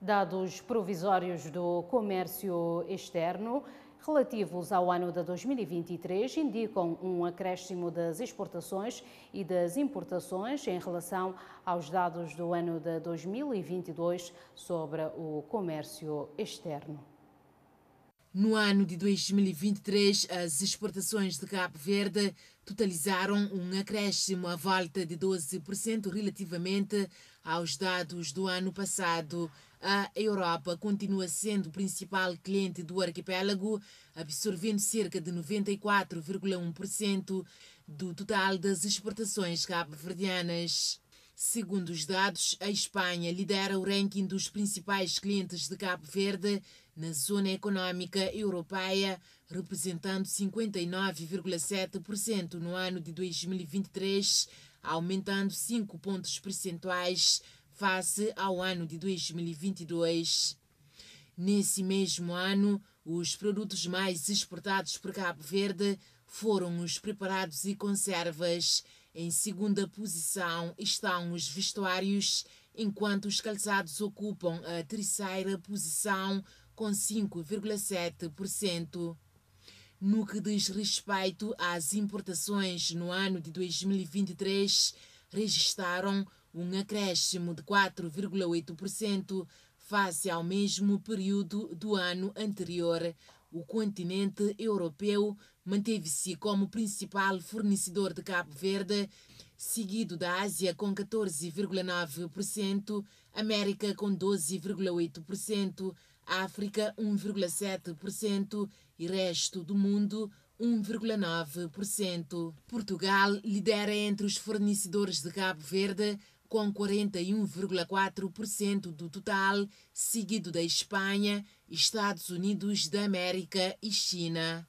Dados provisórios do comércio externo relativos ao ano de 2023 indicam um acréscimo das exportações e das importações em relação aos dados do ano de 2022 sobre o comércio externo. No ano de 2023, as exportações de Cabo Verde totalizaram um acréscimo à volta de 12% relativamente aos dados do ano passado. A Europa continua sendo o principal cliente do arquipélago, absorvendo cerca de 94,1% do total das exportações cabo-verdianas. Segundo os dados, a Espanha lidera o ranking dos principais clientes de Cabo Verde na zona econômica europeia, representando 59,7% no ano de 2023, aumentando 5 pontos percentuais face ao ano de 2022. Nesse mesmo ano, os produtos mais exportados por Cabo Verde foram os preparados e conservas em segunda posição estão os vestuários, enquanto os calçados ocupam a terceira posição com 5,7%. No que diz respeito às importações no ano de 2023, registaram um acréscimo de 4,8% face ao mesmo período do ano anterior, o continente europeu manteve-se como principal fornecedor de Cabo Verde, seguido da Ásia com 14,9%, América com 12,8%, África 1,7% e resto do mundo 1,9%. Portugal lidera entre os fornecedores de Cabo Verde com 41,4% do total, seguido da Espanha, Estados Unidos da América e China.